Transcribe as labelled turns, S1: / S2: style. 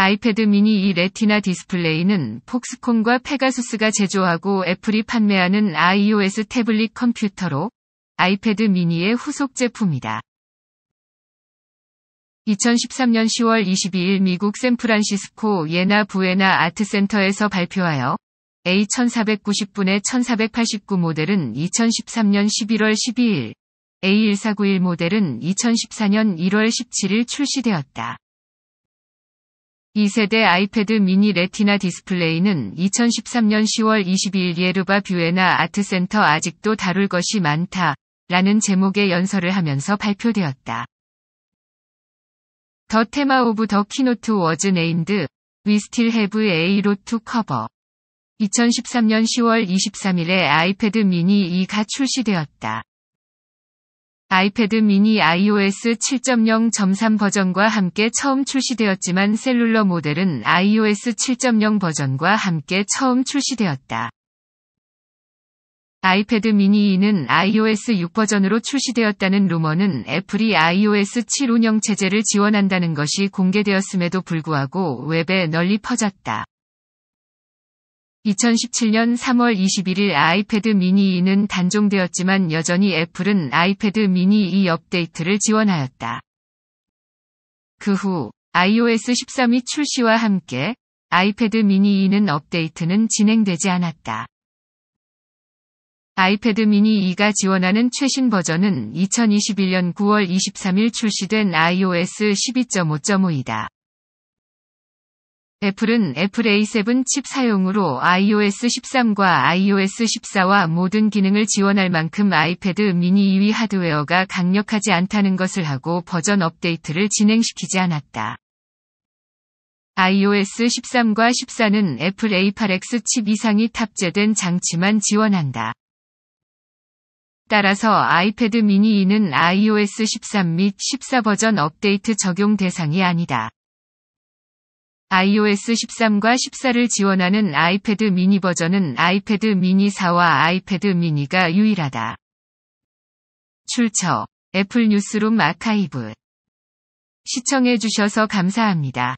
S1: 아이패드 미니 2 레티나 디스플레이는 폭스콘과 페가수스가 제조하고 애플이 판매하는 iOS 태블릿 컴퓨터로 아이패드 미니의 후속 제품이다. 2013년 10월 22일 미국 샌프란시스코 예나 부에나 아트센터에서 발표하여 A1490분의 1489 모델은 2013년 11월 12일, A1491 모델은 2014년 1월 17일 출시되었다. 2세대 아이패드 미니 레티나 디스플레이는 2013년 10월 22일 예르바 뷰에나 아트센터 아직도 다룰 것이 많다. 라는 제목의 연설을 하면서 발표되었다. 더 테마 오브 더 키노트 워즈 네임드 We still have a road to cover. 2013년 10월 23일에 아이패드 미니 2가 출시되었다. 아이패드 미니 iOS 7.0.3 버전과 함께 처음 출시되었지만 셀룰러 모델은 iOS 7.0 버전과 함께 처음 출시되었다. 아이패드 미니 2는 iOS 6 버전으로 출시되었다는 루머는 애플이 iOS 7 운영체제를 지원한다는 것이 공개되었음에도 불구하고 웹에 널리 퍼졌다. 2017년 3월 21일 아이패드 미니 2는 단종되었지만 여전히 애플은 아이패드 미니 2 업데이트를 지원하였다. 그 후 iOS 13이 출시와 함께 아이패드 미니 2는 업데이트는 진행되지 않았다. 아이패드 미니 2가 지원하는 최신 버전은 2021년 9월 23일 출시된 iOS 12.5.5이다. 애플은 애플 A7 칩 사용으로 iOS 13과 iOS 14와 모든 기능을 지원할 만큼 아이패드 미니 2위 하드웨어가 강력하지 않다는 것을 하고 버전 업데이트를 진행시키지 않았다. iOS 13과 14는 애플 A8X 칩 이상이 탑재된 장치만 지원한다. 따라서 아이패드 미니 2는 iOS 13 및 14 버전 업데이트 적용 대상이 아니다. iOS 13과 14를 지원하는 아이패드 미니 버전은 아이패드 미니 4와 아이패드 미니가 유일하다. 출처 애플 뉴스룸 아카이브 시청해주셔서 감사합니다.